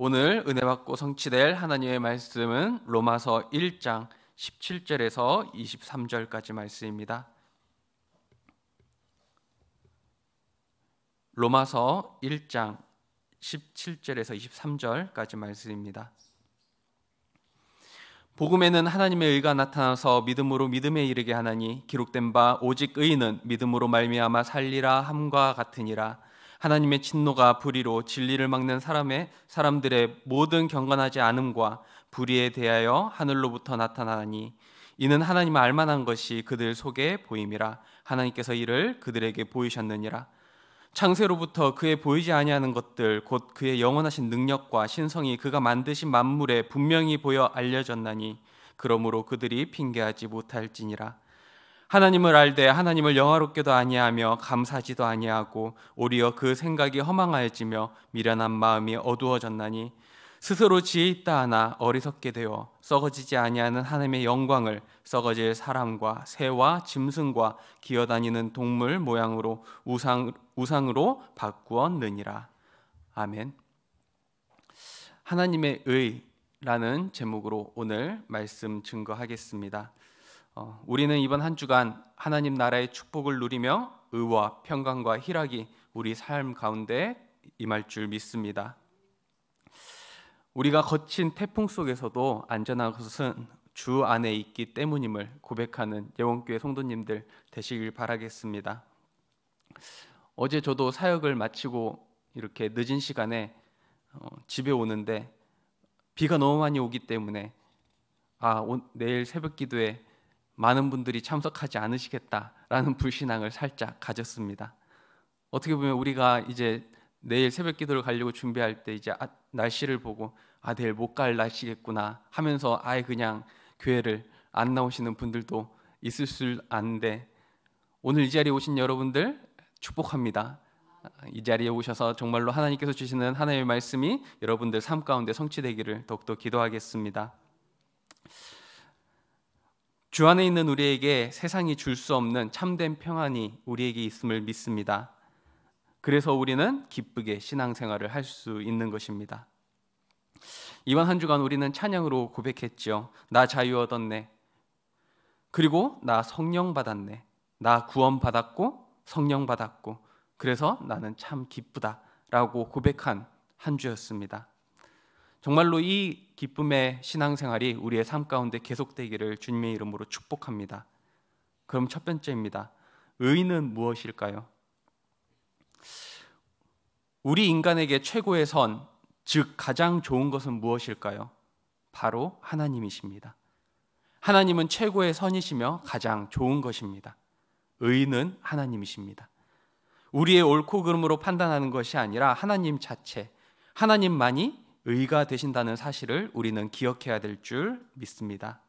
오늘 은혜 받고 성취될 하나님의 말씀은 로마서 1장 17절에서 23절까지 말씀입니다. 로마서 1장 17절에서 23절까지 말씀입니다. 복음에는 하나님의 의가 나타나서 믿음으로 믿음에 이르게 하나니 기록된 바 오직 의인은 믿음으로 말미암아 살리라 함과 같으니라 하나님의 진노가 불의로 진리를 막는 사람의 사람들의 모든 경건하지 않음과 불의에 대하여 하늘로부터 나타나니 이는 하나님을 알만한 것이 그들 속에 보임이라 하나님께서 이를 그들에게 보이셨느니라 창세로부터 그의 보이지 아니하는 것들 곧 그의 영원하신 능력과 신성이 그가 만드신 만물에 분명히 보여 알려졌나니 그러므로 그들이 핑계하지 못할지니라 하나님을 알되 하나님을 영화롭게도 아니하며 감사지도 아니하고 오리여 그 생각이 허망하여지며 미련한 마음이 어두워졌나니 스스로 지혜 있다 하나 어리석게 되어 썩어지지 아니하는 하나님의 영광을 썩어질 사람과 새와 짐승과 기어다니는 동물 모양으로 우상 우상으로 바꾸었느니라 아멘. 하나님의 의라는 제목으로 오늘 말씀 증거하겠습니다. 어, 우리는 이번 한 주간 하나님 나라의 축복을 누리며 의와 평강과 희락이 우리 삶 가운데 임할 줄 믿습니다. 우리가 거친 태풍 속에서도 안전한 것은 주 안에 있기 때문임을 고백하는 예원교회 성도님들 되시길 바라겠습니다. 어제 저도 사역을 마치고 이렇게 늦은 시간에 어, 집에 오는데 비가 너무 많이 오기 때문에 아 오, 내일 새벽 기도에 많은 분들이 참석하지 않으시겠다라는 불신앙을 살짝 가졌습니다. 어떻게 보면 우리가 이제 내일 새벽 기도를 가려고 준비할 때 이제 아, 날씨를 보고 아 내일 못 갈 날씨겠구나 하면서 아예 그냥 교회를 안 나오시는 분들도 있을 수 안데 오늘 이 자리에 오신 여러분들 축복합니다. 이 자리에 오셔서 정말로 하나님께서 주시는 하나님의 말씀이 여러분들 삶 가운데 성취되기를 더욱더 기도하겠습니다. 주 안에 있는 우리에게 세상이 줄 수 없는 참된 평안이 우리에게 있음을 믿습니다. 그래서 우리는 기쁘게 신앙생활을 할 수 있는 것입니다. 이번 한 주간 우리는 찬양으로 고백했지요. 나 자유 얻었네. 그리고 나 성령 받았네. 나 구원 받았고 성령 받았고 그래서 나는 참 기쁘다라고 고백한 한 주였습니다. 정말로 이 기쁨의 신앙생활이 우리의 삶 가운데 계속되기를 주님의 이름으로 축복합니다. 그럼 첫 번째입니다. 의는 무엇일까요? 우리 인간에게 최고의 선, 즉 가장 좋은 것은 무엇일까요? 바로 하나님이십니다. 하나님은 최고의 선이시며 가장 좋은 것입니다. 의는 하나님이십니다. 우리의 옳고 그름으로 판단하는 것이 아니라 하나님 자체, 하나님만이 의가 되신다는 사실을 우리는 기억해야 될 줄 믿습니다.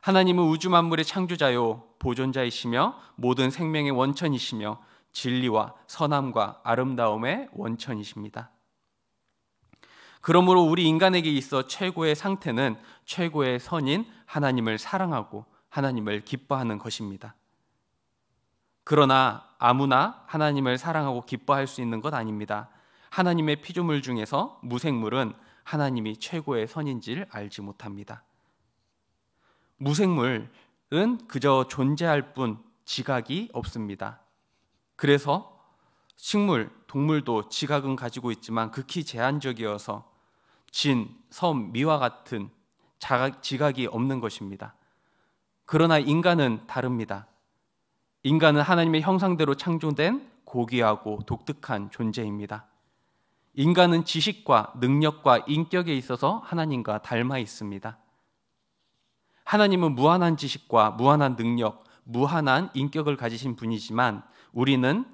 하나님은 우주 만물의 창조자요 보존자이시며 모든 생명의 원천이시며 진리와 선함과 아름다움의 원천이십니다. 그러므로 우리 인간에게 있어 최고의 상태는 최고의 선인 하나님을 사랑하고 하나님을 기뻐하는 것입니다. 그러나 아무나 하나님을 사랑하고 기뻐할 수 있는 것 아닙니다. 하나님의 피조물 중에서 무생물은 하나님이 최고의 선인지를 알지 못합니다. 무생물은 그저 존재할 뿐 지각이 없습니다. 그래서 식물, 동물도 지각은 가지고 있지만 극히 제한적이어서 진, 섬, 미와 같은 자각, 지각이 없는 것입니다. 그러나 인간은 다릅니다. 인간은 하나님의 형상대로 창조된 고귀하고 독특한 존재입니다. 인간은 지식과 능력과 인격에 있어서 하나님과 닮아 있습니다. 하나님은 무한한 지식과 무한한 능력, 무한한 인격을 가지신 분이지만 우리는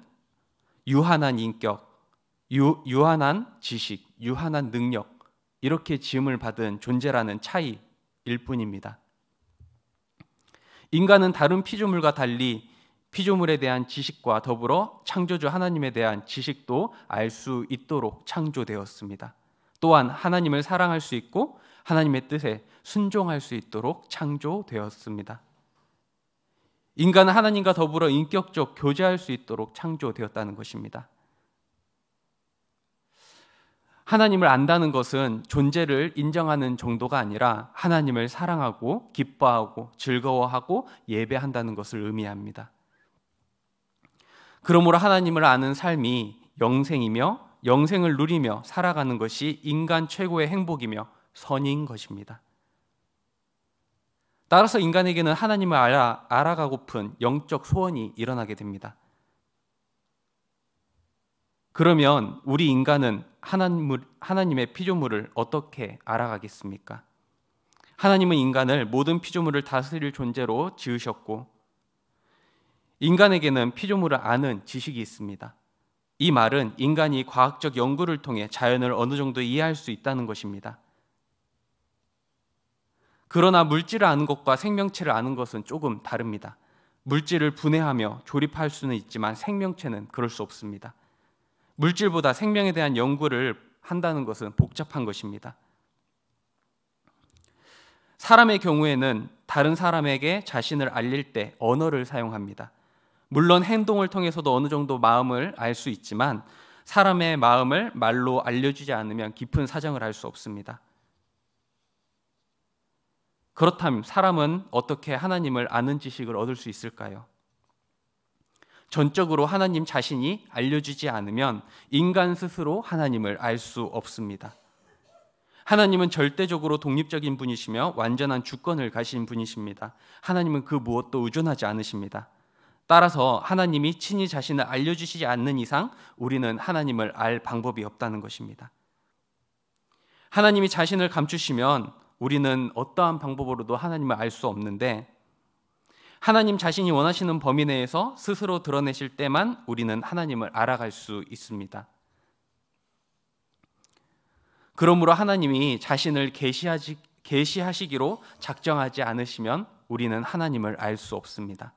유한한 인격, 유, 유한한 지식, 유한한 능력 이렇게 지음을 받은 존재라는 차이일 뿐입니다. 인간은 다른 피조물과 달리 피조물에 대한 지식과 더불어 창조주 하나님에 대한 지식도 알 수 있도록 창조되었습니다. 또한 하나님을 사랑할 수 있고 하나님의 뜻에 순종할 수 있도록 창조되었습니다. 인간은 하나님과 더불어 인격적 교제할 수 있도록 창조되었다는 것입니다. 하나님을 안다는 것은 존재를 인정하는 정도가 아니라 하나님을 사랑하고 기뻐하고 즐거워하고 예배한다는 것을 의미합니다. 그러므로 하나님을 아는 삶이 영생이며 영생을 누리며 살아가는 것이 인간 최고의 행복이며 선인 것입니다. 따라서 인간에게는 하나님을 알아, 알아가고픈 영적 소원이 일어나게 됩니다. 그러면 우리 인간은 하나님, 의 피조물을 어떻게 알아가겠습니까? 하나님은 인간을 모든 피조물을 다스릴 존재로 지으셨고 인간에게는 피조물을 아는 지식이 있습니다. 이 말은 인간이 과학적 연구를 통해 자연을 어느 정도 이해할 수 있다는 것입니다. 그러나 물질을 아는 것과 생명체를 아는 것은 조금 다릅니다. 물질을 분해하며 조립할 수는 있지만 생명체는 그럴 수 없습니다. 물질보다 생명에 대한 연구를 한다는 것은 복잡한 것입니다. 사람의 경우에는 다른 사람에게 자신을 알릴 때 언어를 사용합니다. 물론 행동을 통해서도 어느 정도 마음을 알 수 있지만 사람의 마음을 말로 알려주지 않으면 깊은 사정을 알 수 없습니다. 그렇다면 사람은 어떻게 하나님을 아는 지식을 얻을 수 있을까요? 전적으로 하나님 자신이 알려주지 않으면 인간 스스로 하나님을 알 수 없습니다. 하나님은 절대적으로 독립적인 분이시며 완전한 주권을 가신 분이십니다. 하나님은 그 무엇도 의존하지 않으십니다. 따라서 하나님이 친히 자신을 알려주시지 않는 이상 우리는 하나님을 알 방법이 없다는 것입니다. 하나님이 자신을 감추시면 우리는 어떠한 방법으로도 하나님을 알 수 없는데 하나님 자신이 원하시는 범위 내에서 스스로 드러내실 때만 우리는 하나님을 알아갈 수 있습니다. 그러므로 하나님이 자신을 계시하시기로 작정하지 않으시면 우리는 하나님을 알 수 없습니다.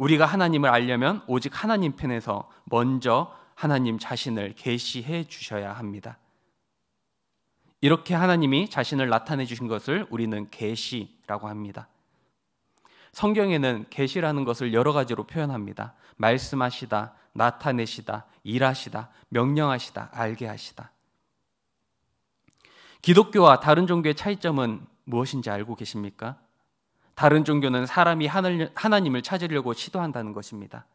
우리가 하나님을 알려면 오직 하나님 편에서 먼저 하나님 자신을 계시해 주셔야 합니다. 이렇게 하나님이 자신을 나타내 주신 것을 우리는 계시라고 합니다. 성경에는 계시라는 것을 여러 가지로 표현합니다. 말씀하시다, 나타내시다, 일하시다, 명령하시다, 알게 하시다. 기독교와 다른 종교의 차이점은 무엇인지 알고 계십니까? 다른 종교는 사람이 하나님을 찾으려고 시도한다는 것입니다.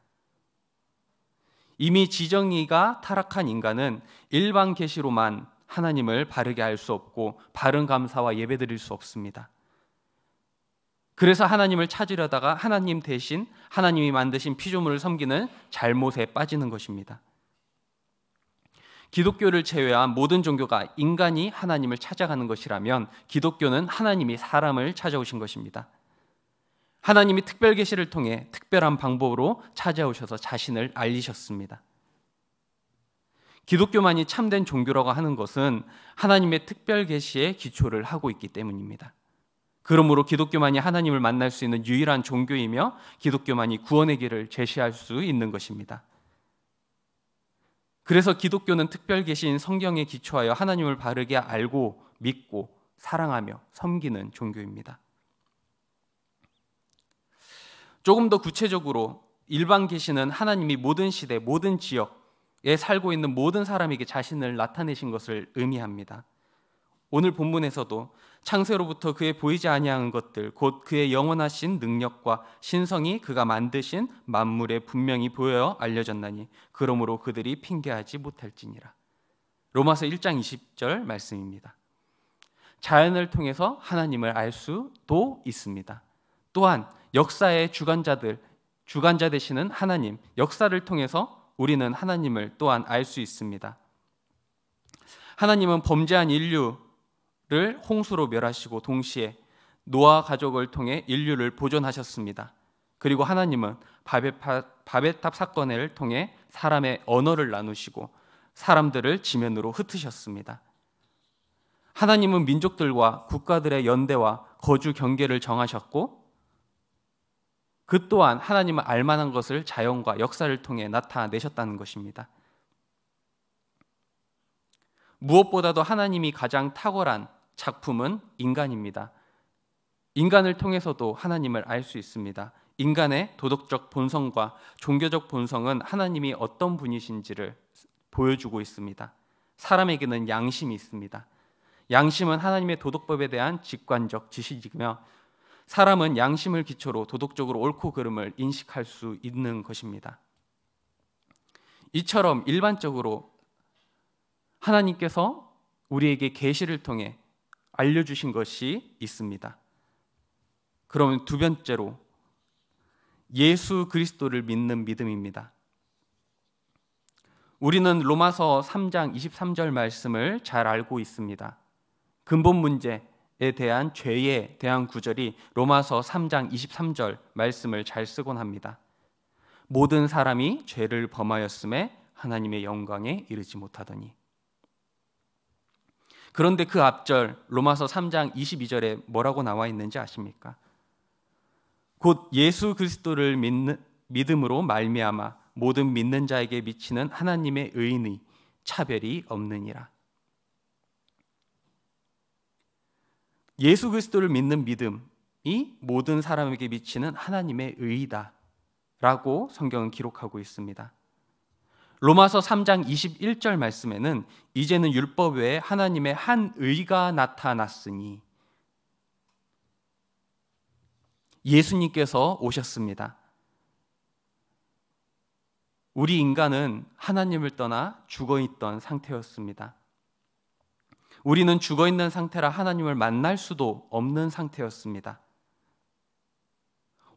이미 지정이가 타락한 인간은 일반 계시로만 하나님을 바르게 알 수 없고 바른 감사와 예배드릴 수 없습니다. 그래서 하나님을 찾으려다가 하나님 대신 하나님이 만드신 피조물을 섬기는 잘못에 빠지는 것입니다. 기독교를 제외한 모든 종교가 인간이 하나님을 찾아가는 것이라면 기독교는 하나님이 사람을 찾아오신 것입니다. 하나님이 특별 계시를 통해 특별한 방법으로 찾아오셔서 자신을 알리셨습니다. 기독교만이 참된 종교라고 하는 것은 하나님의 특별 계시에 기초를 하고 있기 때문입니다. 그러므로 기독교만이 하나님을 만날 수 있는 유일한 종교이며 기독교만이 구원의 길을 제시할 수 있는 것입니다. 그래서 기독교는 특별 계시인 성경에 기초하여 하나님을 바르게 알고 믿고 사랑하며 섬기는 종교입니다. 조금 더 구체적으로 일반 계시는 하나님이 모든 시대, 모든 지역에 살고 있는 모든 사람에게 자신을 나타내신 것을 의미합니다. 오늘 본문에서도 창세로부터 그의 보이지 아니한 것들 곧 그의 영원하신 능력과 신성이 그가 만드신 만물에 분명히 보여 알려졌나니 그러므로 그들이 핑계하지 못할지니라. 로마서 1장 20절 말씀입니다. 자연을 통해서 하나님을 알 수도 있습니다. 또한 역사의 주관자들, 주관자 되시는 하나님, 역사를 통해서 우리는 하나님을 또한 알 수 있습니다. 하나님은 범죄한 인류를 홍수로 멸하시고 동시에 노아 가족을 통해 인류를 보존하셨습니다. 그리고 하나님은 바베탑 사건을 통해 사람의 언어를 나누시고 사람들을 지면으로 흩으셨습니다. 하나님은 민족들과 국가들의 연대와 거주 경계를 정하셨고 그 또한 하나님을 알만한 것을 자연과 역사를 통해 나타내셨다는 것입니다. 무엇보다도 하나님이 가장 탁월한 작품은 인간입니다. 인간을 통해서도 하나님을 알 수 있습니다. 인간의 도덕적 본성과 종교적 본성은 하나님이 어떤 분이신지를 보여주고 있습니다. 사람에게는 양심이 있습니다. 양심은 하나님의 도덕법에 대한 직관적 지식이며 사람은 양심을 기초로 도덕적으로 옳고 그름을 인식할 수 있는 것입니다. 이처럼 일반적으로 하나님께서 우리에게 계시를 통해 알려주신 것이 있습니다. 그러면 두 번째로 예수 그리스도를 믿는 믿음입니다. 우리는 로마서 3장 23절 말씀을 잘 알고 있습니다. 근본 문제 에 대한 죄에 대한 구절이 로마서 3장 23절 말씀을 잘 쓰곤 합니다. 모든 사람이 죄를 범하였음에 하나님의 영광에 이르지 못하더니 그런데 그 앞절 로마서 3장 22절에 뭐라고 나와 있는지 아십니까? 곧 예수 그리스도를 믿는, 믿음으로 말미암아 모든 믿는 자에게 미치는 하나님의 의인의 차별이 없느니라. 예수 그리스도를 믿는 믿음이 모든 사람에게 미치는 하나님의 의이다라고 성경은 기록하고 있습니다. 로마서 3장 21절 말씀에는 이제는 율법 외에 하나님의 한 의가 나타났으니 예수님께서 오셨습니다. 우리 인간은 하나님을 떠나 죽어 있던 상태였습니다. 우리는 죽어 있는 상태라 하나님을 만날 수도 없는 상태였습니다.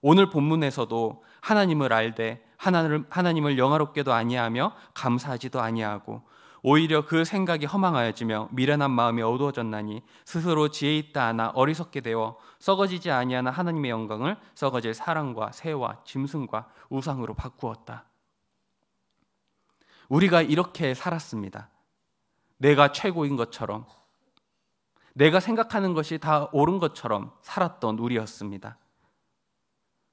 오늘 본문에서도 하나님을 알되 하나님을, 하나님을 영화롭게도 아니하며 감사하지도 아니하고 오히려 그 생각이 허망하여지며 미련한 마음이 어두워졌나니 스스로 지혜 있다 하나 어리석게 되어 썩어지지 아니하나 하나님의 영광을 썩어질 사랑과 새와 짐승과 우상으로 바꾸었다. 우리가 이렇게 살았습니다. 내가 최고인 것처럼 내가 생각하는 것이 다 옳은 것처럼 살았던 우리였습니다.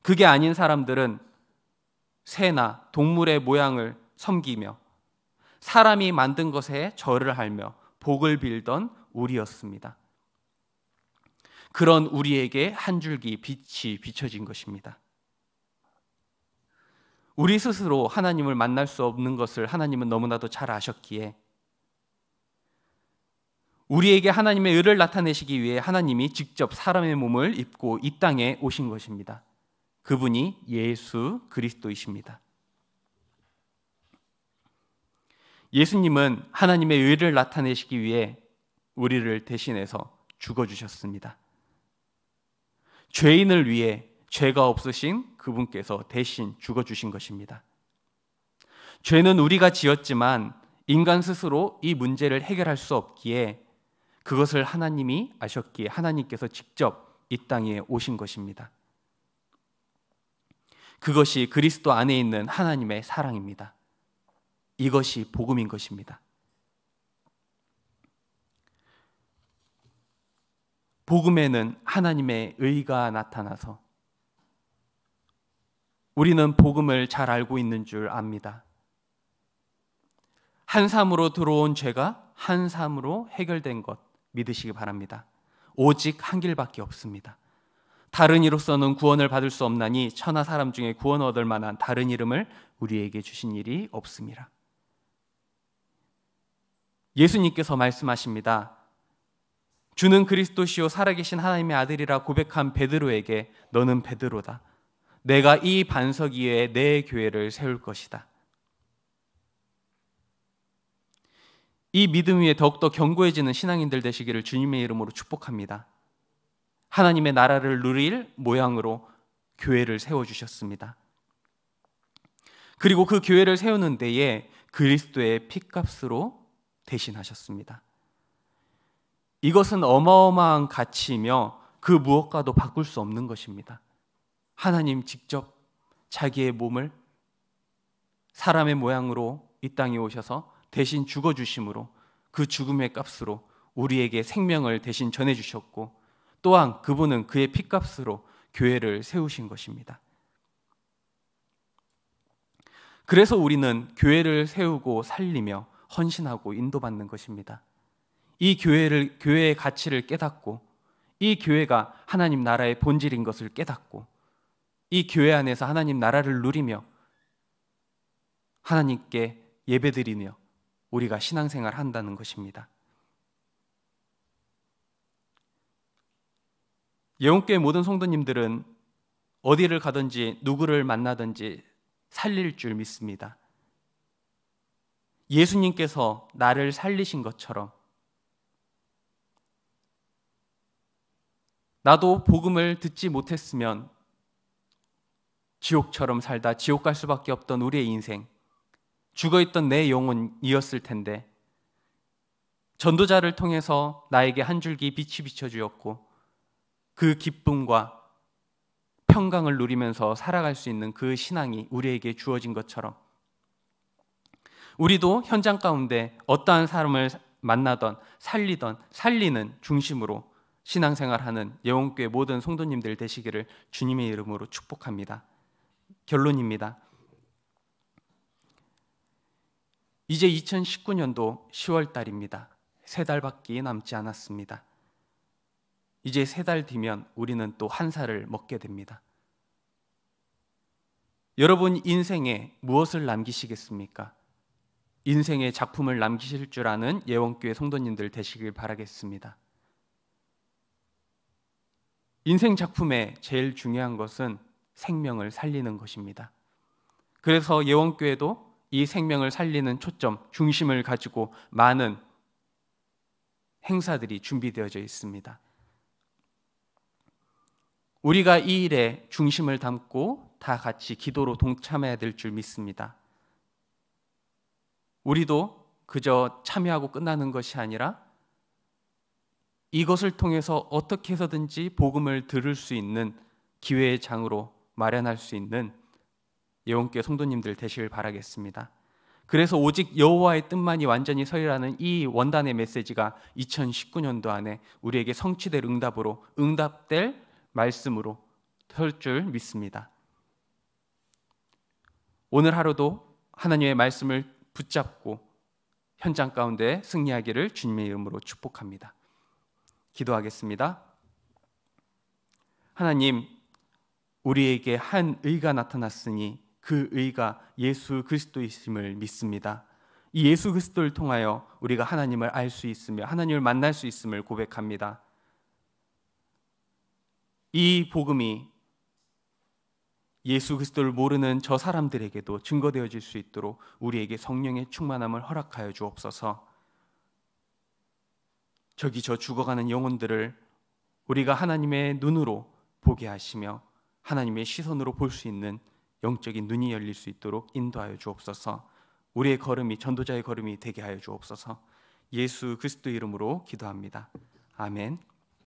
그게 아닌 사람들은 새나 동물의 모양을 섬기며 사람이 만든 것에 절을 할며 복을 빌던 우리였습니다. 그런 우리에게 한 줄기 빛이 비춰진 것입니다. 우리 스스로 하나님을 만날 수 없는 것을 하나님은 너무나도 잘 아셨기에 우리에게 하나님의 의를 나타내시기 위해 하나님이 직접 사람의 몸을 입고 이 땅에 오신 것입니다. 그분이 예수 그리스도이십니다. 예수님은 하나님의 의를 나타내시기 위해 우리를 대신해서 죽어 주셨습니다. 죄인을 위해 죄가 없으신 그분께서 대신 죽어 주신 것입니다. 죄는 우리가 지었지만 인간 스스로 이 문제를 해결할 수 없기에 그것을 하나님이 아셨기에 하나님께서 직접 이 땅에 오신 것입니다. 그것이 그리스도 안에 있는 하나님의 사랑입니다. 이것이 복음인 것입니다. 복음에는 하나님의 의가 나타나서 우리는 복음을 잘 알고 있는 줄 압니다. 한 삶으로 들어온 죄가 한 삶으로 해결된 것. 믿으시기 바랍니다. 오직 한 길밖에 없습니다. 다른 이로서는 구원을 받을 수 없나니 천하 사람 중에 구원 얻을 만한 다른 이름을 우리에게 주신 일이 없습니다. 예수님께서 말씀하십니다. 주는 그리스도시요 살아계신 하나님의 아들이라 고백한 베드로에게 너는 베드로다. 내가 이 반석 위에 내 교회를 세울 것이다. 이 믿음 위에 더욱더 견고해지는 신앙인들 되시기를 주님의 이름으로 축복합니다. 하나님의 나라를 누릴 모양으로 교회를 세워주셨습니다. 그리고 그 교회를 세우는 데에 그리스도의 핏값으로 대신하셨습니다. 이것은 어마어마한 가치이며 그 무엇과도 바꿀 수 없는 것입니다. 하나님 직접 자기의 몸을 사람의 모양으로 이 땅에 오셔서 대신 죽어 주심으로 그 죽음의 값으로 우리에게 생명을 대신 전해 주셨고 또한 그분은 그의 피값으로 교회를 세우신 것입니다. 그래서 우리는 교회를 세우고 살리며 헌신하고 인도받는 것입니다. 이 교회를 교회의 가치를 깨닫고 이 교회가 하나님 나라의 본질인 것을 깨닫고 이 교회 안에서 하나님 나라를 누리며 하나님께 예배드리며 우리가 신앙생활 한다는 것입니다. 예원교회 모든 성도님들은 어디를 가든지 누구를 만나든지 살릴 줄 믿습니다. 예수님께서 나를 살리신 것처럼 나도 복음을 듣지 못했으면 지옥처럼 살다 지옥 갈 수밖에 없던 우리의 인생 죽어 있던 내 영혼이었을 텐데 전도자를 통해서 나에게 한 줄기 빛이 비춰 주었고 그 기쁨과 평강을 누리면서 살아갈 수 있는 그 신앙이 우리에게 주어진 것처럼 우리도 현장 가운데 어떠한 사람을 만나던 살리던 살리는 중심으로 신앙생활하는 예원교회 모든 성도님들 되시기를 주님의 이름으로 축복합니다. 결론입니다. 이제 2019년도 10월 달입니다. 세 달밖에 남지 않았습니다. 이제 세 달 뒤면 우리는 또 한 살을 먹게 됩니다. 여러분 인생에 무엇을 남기시겠습니까? 인생의 작품을 남기실 줄 아는 예원교회 성도님들 되시길 바라겠습니다. 인생 작품의 제일 중요한 것은 생명을 살리는 것입니다. 그래서 예원교회도 이 생명을 살리는 초점, 중심을 가지고 많은 행사들이 준비되어져 있습니다. 우리가 이 일에 중심을 담고 다 같이 기도로 동참해야 될 줄 믿습니다. 우리도 그저 참여하고 끝나는 것이 아니라 이것을 통해서 어떻게 해서든지 복음을 들을 수 있는 기회의 장으로 마련할 수 있는 예원교 성도님들 되시길 바라겠습니다. 그래서 오직 여호와의 뜻만이 완전히 서리라는 이 원단의 메시지가 2019년도 안에 우리에게 성취될 응답으로 응답될 말씀으로 설줄 믿습니다. 오늘 하루도 하나님의 말씀을 붙잡고 현장 가운데 승리하기를 주님의 이름으로 축복합니다. 기도하겠습니다. 하나님, 우리에게 한 의가 나타났으니 그 의가 예수 그리스도이심을 믿습니다. 이 예수 그리스도를 통하여 우리가 하나님을 알 수 있으며 하나님을 만날 수 있음을 고백합니다. 이 복음이 예수 그리스도를 모르는 저 사람들에게도 증거되어질 수 있도록 우리에게 성령의 충만함을 허락하여 주옵소서. 저기 저 죽어가는 영혼들을 우리가 하나님의 눈으로 보게 하시며 하나님의 시선으로 볼 수 있는 영적인 눈이 열릴 수 있도록 인도하여 주옵소서. 우리의 걸음이 전도자의 걸음이 되게 하여 주옵소서. 예수 그리스도 이름으로 기도합니다. 아멘.